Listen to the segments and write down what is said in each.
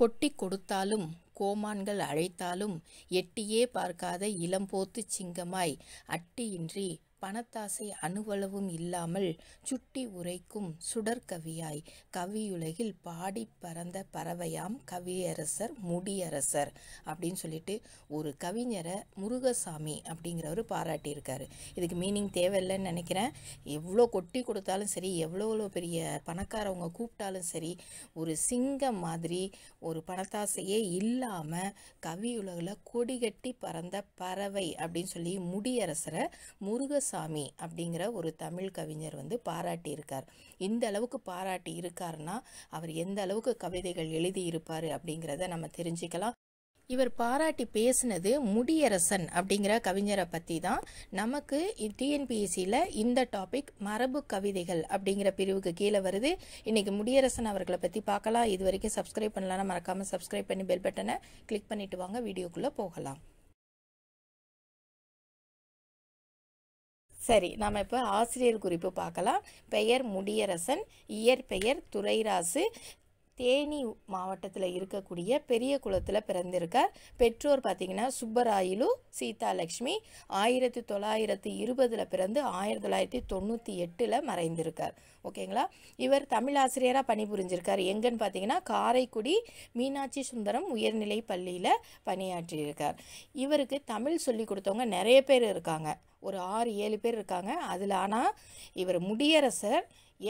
கொட்டி கொடுத்தாலும் கோமான்கள் அழைத்தாலும் எட்டியே பார்க்காத இளம்போத்து சிங்கமாய் அட்டியின்றி பணத்தாசை அணுவளவும் இல்லாமல் சுட்டி உரைக்கும் சுடர்கவியாய் கவியுலகில் பாடி பறந்த பறவையாம் கவியரசர் முடியரசர் அப்படின்னு சொல்லிட்டு ஒரு கவிஞரை முருகசாமி அப்படிங்கிறவர் பாராட்டியிருக்காரு இதுக்கு மீனிங் தேவையில்லைன்னு நினைக்கிறேன் எவ்வளோ கொட்டி கொடுத்தாலும் சரி எவ்வளோ பெரிய பணக்காரவங்க கூப்பிட்டாலும் சரி ஒரு சிங்கம் மாதிரி ஒரு பணத்தாசையே இல்லாமல் கவியுலகில் கொடிகட்டி பறந்த பறவை அப்படின்னு சொல்லி முடியரசரை முருக குமாரசாமி அப்படிங்கிற ஒரு தமிழ் கவிஞர் வந்து பாராட்டியிருக்கார் இந்த அளவுக்கு பாராட்டி இருக்கார்னா அவர் எந்த அளவுக்கு கவிதைகள் எழுதியிருப்பார் அப்படிங்கிறத நம்ம தெரிஞ்சுக்கலாம் இவர் பாராட்டி பேசினது முடியரசன் அப்படிங்கிற கவிஞரை பற்றி தான் நமக்கு டிஎன்பிஎஸ்சியில் இந்த டாபிக் மரபு கவிதைகள் அப்படிங்கிற பிரிவுக்கு கீழே வருது இன்றைக்கி முடியரசன் அவர்களை பற்றி பார்க்கலாம் இது வரைக்கும் சப்ஸ்கிரைப் பண்ணலாம் மறக்காமல் சப்ஸ்கிரைப் பண்ணி பெல் பட்டனை கிளிக் பண்ணிவிட்டு வாங்க வீடியோக்குள்ளே போகலாம் சரி நாம் இப்போ ஆசிரியர் குறிப்பு பார்க்கலாம் பெயர் முடியரசன் இயற்பெயர் துறைராசு தேனி மாவட்டத்தில் இருக்கக்கூடிய பெரிய குளத்தில் பிறந்திருக்கார் பெற்றோர் பார்த்திங்கன்னா சுப்பராயிலு சீதாலக்ஷ்மி ஆயிரத்தி தொள்ளாயிரத்தி இருபதில் பிறந்து ஆயிரத்தி தொள்ளாயிரத்தி தொண்ணூற்றி எட்டில் மறைந்திருக்கார் ஓகேங்களா இவர் தமிழாசிரியராக பணிபுரிஞ்சிருக்கார் எங்கன்னு பார்த்தீங்கன்னா காரைக்குடி மீனாட்சி சுந்தரம் உயர்நிலை பள்ளியில் பணியாற்றியிருக்கார் இவருக்கு தமிழ் சொல்லி கொடுத்தவங்க நிறைய பேர் இருக்காங்க ஒரு ஆறு ஏழு பேர் இருக்காங்க அதில் ஆனால் இவர் முடியரசர்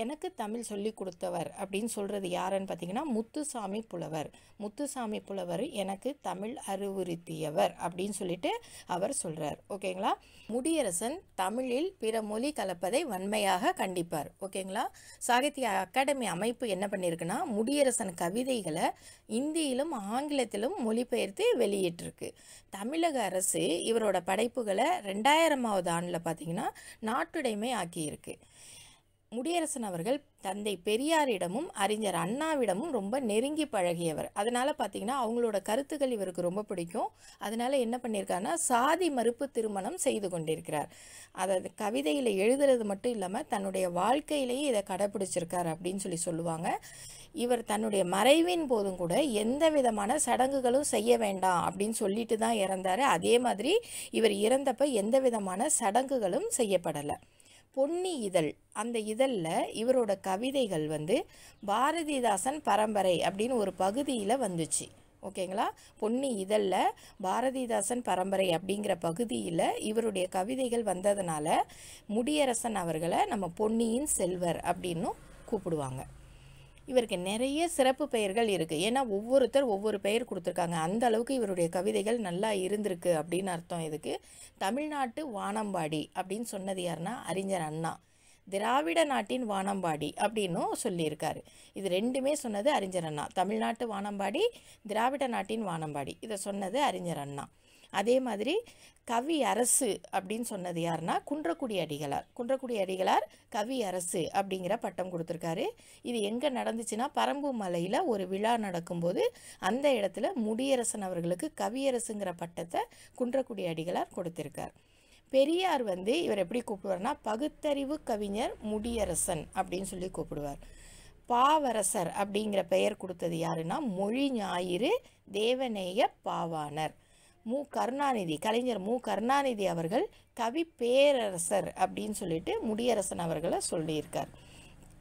எனக்கு தமிழ் சொல்லி கொடுத்தவர் அப்படின்னு சொல்கிறது யாருன்னு பார்த்தீங்கன்னா முத்துசாமி புலவர் முத்துசாமி புலவர் எனக்கு தமிழ் அறிவுறுத்தியவர் அப்படின்னு சொல்லிட்டு அவர் சொல்கிறார் ஓகேங்களா முடியரசன் தமிழில் பிற மொழி கலப்பதை வன்மையாக கண்டிப்பார் ஓகேங்களா சாகித்ய அகாடமி அமைப்பு என்ன பண்ணியிருக்குன்னா முடியரசன் கவிதைகளை இந்தியிலும் ஆங்கிலத்திலும் மொழிபெயர்த்து வெளியிட்டிருக்கு தமிழக அரசு இவரோட படைப்புகளை ரெண்டாயிரமாவது ஆண்டில் பார்த்தீங்கன்னா நாட்டுடைமை ஆக்கியிருக்கு முடியரசன் அவர்கள் தந்தை பெரியாரிடமும் அறிஞர் அண்ணாவிடமும் ரொம்ப நெருங்கி பழகியவர் அதனால் பார்த்தீங்கன்னா அவங்களோட கருத்துக்கள் இவருக்கு ரொம்ப பிடிக்கும் அதனால் என்ன பண்ணியிருக்காருன்னா சாதி மறுப்பு திருமணம் செய்து கொண்டிருக்கிறார் அதாவது கவிதையில் எழுதுறது மட்டும் இல்லாமல் தன்னுடைய வாழ்க்கையிலேயே இதை கடைப்பிடிச்சிருக்கார் அப்படின்னு சொல்லி சொல்லுவாங்க இவர் தன்னுடைய மறைவின் போதும் கூட எந்த விதமான சடங்குகளும் செய்ய வேண்டாம் அப்படின்னு சொல்லிட்டு தான் இறந்தார் அதே மாதிரி இவர் இறந்தப்போ எந்த விதமான சடங்குகளும் செய்யப்படலை பொன்னி இதழ் அந்த இதழில் இவரோட கவிதைகள் வந்து பாரதிதாசன் பரம்பரை அப்படின்னு ஒரு பகுதியில் வந்துச்சு ஓகேங்களா பொன்னி இதழில் பாரதிதாசன் பரம்பரை அப்படிங்கிற பகுதியில் இவருடைய கவிதைகள் வந்ததுனால முடியரசன் அவர்களை நம்ம பொன்னியின் செல்வர் அப்படின்னும் கூப்பிடுவாங்க இவருக்கு நிறைய சிறப்பு பெயர்கள் இருக்குது ஏன்னா ஒவ்வொருத்தர் ஒவ்வொரு பெயர் கொடுத்துருக்காங்க அந்த அளவுக்கு இவருடைய கவிதைகள் நல்லா இருந்திருக்கு அப்படின்னு அர்த்தம் இதுக்கு தமிழ்நாட்டு வானம்பாடி அப்படின்னு சொன்னது யாருன்னா அறிஞர் அண்ணா திராவிட நாட்டின் வானம்பாடி அப்படின்னும் சொல்லியிருக்காரு இது ரெண்டுமே சொன்னது அறிஞர் அண்ணா தமிழ்நாட்டு வானம்பாடி திராவிட நாட்டின் வானம்பாடி இதை சொன்னது அறிஞர் அண்ணா அதே மாதிரி கவி அரசு அப்படின்னு சொன்னது யாருன்னா குன்றக்குடி அடிகளார் குன்றக்குடி அடிகளார் கவி அரசு அப்படிங்கிற பட்டம் கொடுத்துருக்காரு இது எங்கே நடந்துச்சுன்னா பரம்பு மலையில் ஒரு விழா நடக்கும்போது அந்த இடத்துல முடியரசன் அவர்களுக்கு கவியரசுங்கிற பட்டத்தை குன்றக்குடி அடிகளார் கொடுத்துருக்கார் பெரியார் வந்து இவர் எப்படி கூப்பிடுவார்னா பகுத்தறிவு கவிஞர் முடியரசன் அப்படின்னு சொல்லி கூப்பிடுவார் பாவரசர் அப்படிங்கிற பெயர் கொடுத்தது யாருன்னா மொழி ஞாயிறு தேவநேய பாவாணர் மு கருணாநிதி கலைஞர் மு கருணாநிதி அவர்கள் கவி பேரரசர் அப்படின்னு சொல்லிட்டு முடியரசன் அவர்களை சொல்லியிருக்கார்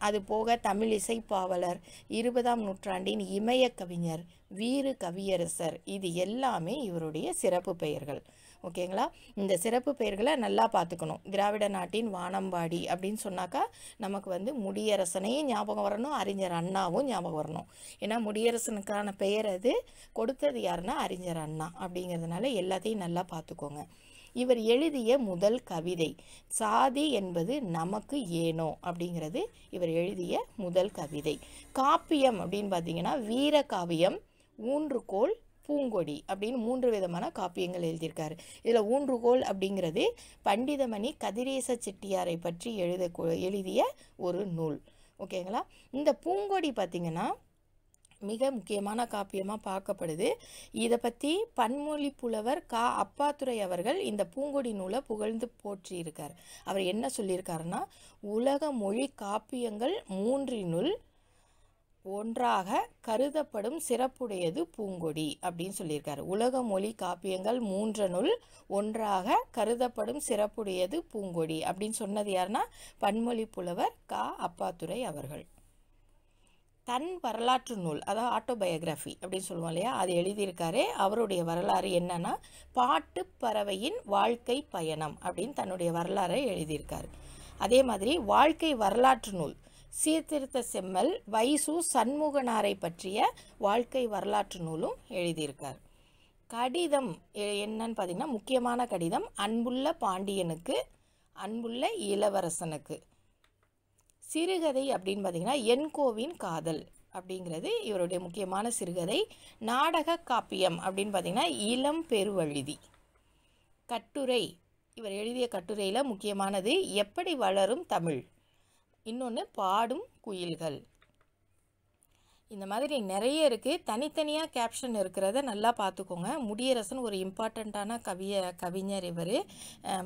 அதுபோக தமிழ் இசைப்பாவலர் இருபதாம் நூற்றாண்டின் இமய கவிஞர் வீறு கவியரசர் இது எல்லாமே இவருடைய சிறப்பு பெயர்கள் ஓகேங்களா இந்த சிறப்பு பெயர்களை நல்லா பார்த்துக்கணும் திராவிட நாட்டின் வானம்பாடி அப்படின்னு சொன்னாக்கா நமக்கு வந்து முடியரசனையும் ஞாபகம் வரணும் அறிஞர் அண்ணாவும் ஞாபகம் வரணும் ஏன்னா முடியரசனுக்கான பெயர் அது கொடுத்தது யாருன்னா அறிஞர் அண்ணா அப்படிங்கிறதுனால எல்லாத்தையும் நல்லா பார்த்துக்கோங்க இவர் எழுதிய முதல் கவிதை சாதி என்பது நமக்கு ஏனோ அப்படிங்கிறது இவர் எழுதிய முதல் கவிதை காப்பியம் அப்படின்னு பார்த்தீங்கன்னா வீர காவியம் ஊன்றுகோல் பூங்கொடி அப்படின்னு மூன்று விதமான காப்பியங்கள் எழுதியிருக்காரு இதில் ஊன்றுகோல் அப்படிங்கிறது பண்டிதமணி கதிரேச செட்டியாரை பற்றி எழுத எழுதிய ஒரு நூல் ஓகேங்களா இந்த பூங்கொடி பார்த்திங்கன்னா மிக முக்கியமான காப்பியமாக பார்க்கப்படுது இதை பற்றி பன்மொழி புலவர் கா அப்பாத்துறை அவர்கள் இந்த பூங்கொடி நூலை புகழ்ந்து போற்றியிருக்கார் அவர் என்ன சொல்லியிருக்காருன்னா உலக மொழி காப்பியங்கள் மூன்றினுள் ஒன்றாக கருதப்படும் சிறப்புடையது பூங்கொடி அப்படின்னு சொல்லியிருக்காரு உலக மொழி காப்பியங்கள் மூன்றனுள் ஒன்றாக கருதப்படும் சிறப்புடையது பூங்கொடி அப்படின்னு சொன்னது யாருன்னா பன்மொழி புலவர் கா அப்பாத்துறை அவர்கள் தன் வரலாற்று நூல் அதாவது ஆட்டோபயோகிராஃபி அப்படின்னு சொல்லுவோம் இல்லையா அது எழுதியிருக்காரு அவருடைய வரலாறு என்னன்னா பாட்டு பறவையின் வாழ்க்கை பயணம் அப்படின்னு தன்னுடைய வரலாறை எழுதியிருக்காரு அதே மாதிரி வாழ்க்கை வரலாற்று நூல் சீர்திருத்த செம்மல் வைசு சண்முகனாரை பற்றிய வாழ்க்கை வரலாற்று நூலும் எழுதியிருக்கார் கடிதம் என்னன்னு பார்த்தீங்கன்னா முக்கியமான கடிதம் அன்புள்ள பாண்டியனுக்கு அன்புள்ள இளவரசனுக்கு சிறுகதை அப்படின்னு பார்த்திங்கன்னா என்கோவின் காதல் அப்படிங்கிறது இவருடைய முக்கியமான சிறுகதை நாடக காப்பியம் அப்படின்னு பார்த்தீங்கன்னா இளம் பெருவழுதி கட்டுரை இவர் எழுதிய கட்டுரையில் முக்கியமானது எப்படி வளரும் தமிழ் இன்னொன்று பாடும் குயில்கள் இந்த மாதிரி நிறைய இருக்குது தனித்தனியாக கேப்ஷன் இருக்கிறத நல்லா பார்த்துக்கோங்க முடியரசன் ஒரு இம்பார்ட்டண்ட்டான கவிய கவிஞர் இவர்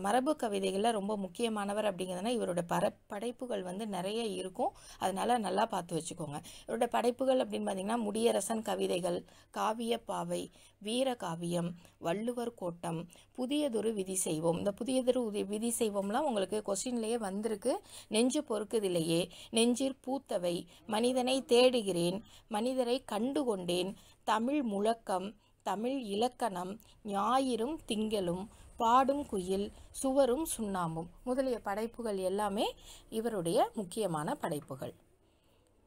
மரபு கவிதைகளில் ரொம்ப முக்கியமானவர் அப்படிங்கிறதுனா இவரோட பர படைப்புகள் வந்து நிறைய இருக்கும் அதனால் நல்லா பார்த்து வச்சுக்கோங்க இவரோட படைப்புகள் அப்படின்னு பார்த்திங்கன்னா முடியரசன் கவிதைகள் காவிய பாவை வீர காவியம் வள்ளுவர் கோட்டம் புதியதொரு விதி செய்வோம் இந்த புதியதொரு விதி செய்வோம்லாம் உங்களுக்கு கொஸ்டின்லேயே வந்திருக்கு நெஞ்சு பொறுக்குதில்லையே நெஞ்சிற் பூத்தவை மனிதனை தேடுகிறேன் மனிதரை கண்டுகொண்டேன் தமிழ் முழக்கம் தமிழ் இலக்கணம் ஞாயிறும் திங்களும் பாடும் குயில் சுவரும் சுண்ணாம்பும் முதலிய படைப்புகள் எல்லாமே இவருடைய முக்கியமான படைப்புகள்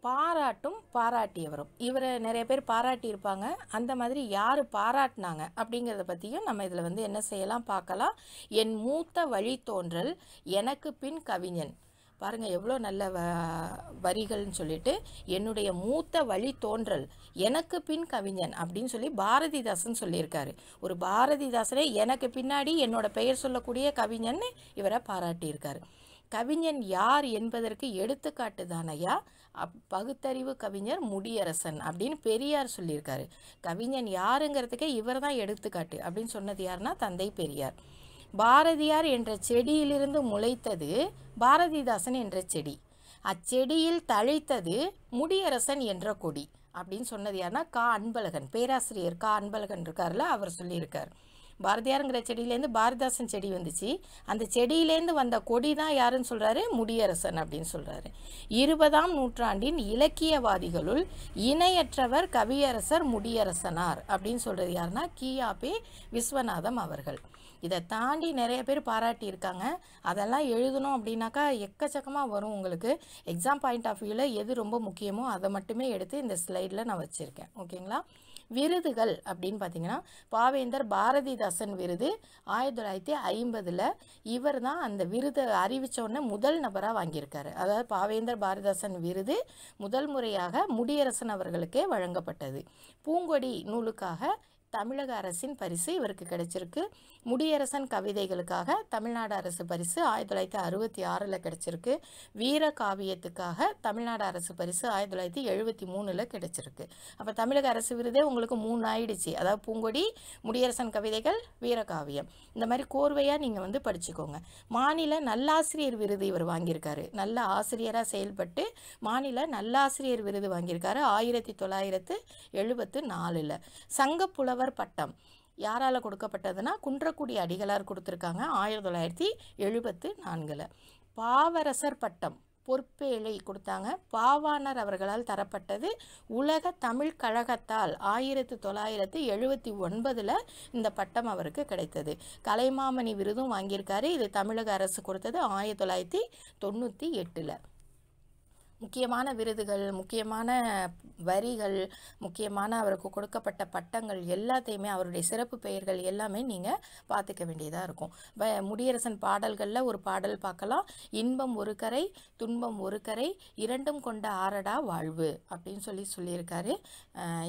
பாராட்டும் பாராட்டியவரும் இவரை நிறைய பேர் பாராட்டியிருப்பாங்க அந்த மாதிரி யார் பாராட்டினாங்க அப்படிங்கிறத பற்றியும் நம்ம இதில் வந்து என்ன செய்யலாம் பார்க்கலாம் என் மூத்த வழித்தோன்றல் எனக்கு பின் கவிஞன் பாருங்கள் எவ்வளோ நல்ல வ வரிகள்னு சொல்லிட்டு என்னுடைய மூத்த வழி தோன்றல் எனக்கு பின் கவிஞன் அப்படின்னு சொல்லி பாரதிதாசன் சொல்லியிருக்காரு ஒரு பாரதிதாசனே எனக்கு பின்னாடி என்னோட பெயர் சொல்லக்கூடிய கவிஞன் இவரை பாராட்டியிருக்காரு கவிஞன் யார் என்பதற்கு எடுத்துக்காட்டு தானையா பகுத்தறிவு கவிஞர் முடியரசன் அப்படின்னு பெரியார் சொல்லியிருக்காரு கவிஞன் யாருங்கிறதுக்கே இவர் தான் எடுத்துக்காட்டு அப்படின்னு சொன்னது யாருன்னா தந்தை பெரியார் பாரதியார் என்ற செடியிலிருந்து முளைத்தது பாரதிதாசன் என்ற செடி அச்செடியில் தழைத்தது முடியரசன் என்ற கொடி அப்படின்னு சொன்னது யாருன்னா கா அன்பழகன் பேராசிரியர் கா அன்பழகன் இருக்கார்ல அவர் சொல்லியிருக்கார் பாரதியாருங்கிற செடியிலேருந்து பாரதிதாசன் செடி வந்துச்சு அந்த செடியிலேருந்து வந்த கொடி தான் யாருன்னு சொல்கிறாரு முடியரசன் அப்படின்னு சொல்கிறாரு இருபதாம் நூற்றாண்டின் இலக்கியவாதிகளுள் இணையற்றவர் கவியரசர் முடியரசனார் அப்படின்னு சொல்கிறது யாருன்னா கியாபி விஸ்வநாதம் அவர்கள் இதை தாண்டி நிறைய பேர் பாராட்டி இருக்காங்க அதெல்லாம் எழுதணும் அப்படின்னாக்கா எக்கச்சக்கமாக வரும் உங்களுக்கு எக்ஸாம் பாயிண்ட் ஆஃப் வியூவில் எது ரொம்ப முக்கியமோ அதை மட்டுமே எடுத்து இந்த ஸ்லைடில் நான் வச்சுருக்கேன் ஓகேங்களா விருதுகள் அப்படின்னு பார்த்தீங்கன்னா பாவேந்தர் பாரதிதாசன் விருது ஆயிரத்தி தொள்ளாயிரத்தி ஐம்பதில் இவர் தான் அந்த விருதை அறிவித்தோடனே முதல் நபராக வாங்கியிருக்காரு அதாவது பாவேந்தர் பாரதிதாசன் விருது முதல் முறையாக முடியரசன் அவர்களுக்கே வழங்கப்பட்டது பூங்கொடி நூலுக்காக தமிழக அரசின் பரிசு இவருக்கு கிடைச்சிருக்கு முடியரசன் கவிதைகளுக்காக தமிழ்நாடு அரசு பரிசு ஆயிரத்தி தொள்ளாயிரத்தி அறுபத்தி ஆறில் கிடைச்சிருக்கு வீர காவியத்துக்காக தமிழ்நாடு அரசு பரிசு ஆயிரத்தி தொள்ளாயிரத்தி எழுபத்தி மூணில் கிடைச்சிருக்கு அப்போ தமிழக அரசு விருதே உங்களுக்கு மூணு ஆயிடுச்சு அதாவது பூங்கொடி முடியரசன் கவிதைகள் வீரகாவியம் இந்த மாதிரி கோர்வையாக நீங்கள் வந்து படிச்சுக்கோங்க மாநில நல்லாசிரியர் விருது இவர் வாங்கியிருக்காரு நல்ல ஆசிரியராக செயல்பட்டு மாநில நல்லாசிரியர் விருது வாங்கியிருக்காரு ஆயிரத்தி தொள்ளாயிரத்து எழுபத்து நாலில் சங்கப்புலவர் புலவர் பட்டம் யாரால் கொடுக்கப்பட்டதுன்னா குன்றக்குடி அடிகளார் கொடுத்துருக்காங்க ஆயிரத்தி தொள்ளாயிரத்தி எழுபத்து நான்கில் பாவரசர் பட்டம் பொற்பேழை கொடுத்தாங்க பாவாணர் அவர்களால் தரப்பட்டது உலக தமிழ் கழகத்தால் ஆயிரத்தி தொள்ளாயிரத்தி எழுபத்தி ஒன்பதில் இந்த பட்டம் அவருக்கு கிடைத்தது கலைமாமணி விருதும் வாங்கியிருக்காரு இது தமிழக அரசு கொடுத்தது ஆயிரத்தி தொள்ளாயிரத்தி தொண்ணூற்றி எட்டில் முக்கியமான விருதுகள் முக்கியமான வரிகள் முக்கியமான அவருக்கு கொடுக்கப்பட்ட பட்டங்கள் எல்லாத்தையுமே அவருடைய சிறப்பு பெயர்கள் எல்லாமே நீங்கள் பார்த்துக்க வேண்டியதாக இருக்கும் முடியரசன் பாடல்களில் ஒரு பாடல் பார்க்கலாம் இன்பம் ஒரு கரை துன்பம் ஒரு கரை இரண்டும் கொண்ட ஆரடா வாழ்வு அப்படின்னு சொல்லி சொல்லியிருக்காரு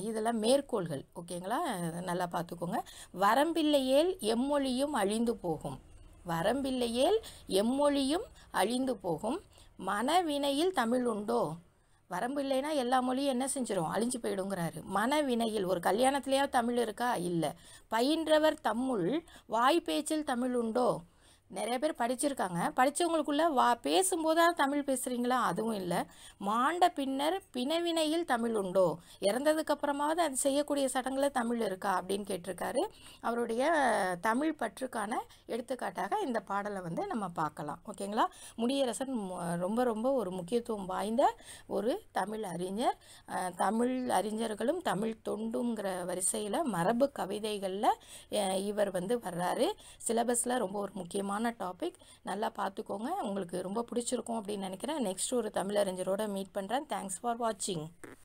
இதெல்லாம் மேற்கோள்கள் ஓகேங்களா நல்லா பார்த்துக்கோங்க வரம்பில்லையேல் எம்மொழியும் அழிந்து போகும் வரம்பில்லையேல் எம்மொழியும் அழிந்து போகும் மனவினையில் தமிழ் உண்டோ வரம்பு இல்லைன்னா எல்லா மொழியும் என்ன செஞ்சிடும் அழிஞ்சு போயிடுங்கிறாரு மனவினையில் ஒரு கல்யாணத்திலேயாவது தமிழ் இருக்கா இல்லை பயின்றவர் தம்முள் வாய் பேச்சில் தமிழ் உண்டோ நிறைய பேர் படிச்சிருக்காங்க படித்தவங்களுக்குள்ள வா பேசும்போது தமிழ் பேசுகிறீங்களா அதுவும் இல்லை மாண்ட பின்னர் பிணவினையில் தமிழ் உண்டோ இறந்ததுக்கப்புறமாவது அது செய்யக்கூடிய சடங்கில் தமிழ் இருக்கா அப்படின்னு கேட்டிருக்காரு அவருடைய தமிழ் பற்றுக்கான எடுத்துக்காட்டாக இந்த பாடலை வந்து நம்ம பார்க்கலாம் ஓகேங்களா முடியரசன் ரொம்ப ரொம்ப ஒரு முக்கியத்துவம் வாய்ந்த ஒரு தமிழ் அறிஞர் தமிழ் அறிஞர்களும் தமிழ் தொண்டுங்கிற வரிசையில் மரபு கவிதைகளில் இவர் வந்து வர்றாரு சிலபஸில் ரொம்ப ஒரு முக்கியமான முக்கியமான டாபிக் நல்லா பார்த்துக்கோங்க உங்களுக்கு ரொம்ப பிடிச்சிருக்கும் அப்படின்னு நினைக்கிறேன் நெக்ஸ்ட் ஒரு தமிழறிஞரோட மீட் பண்ணுறேன் தேங்க்ஸ் ஃபார் வாட்சிங்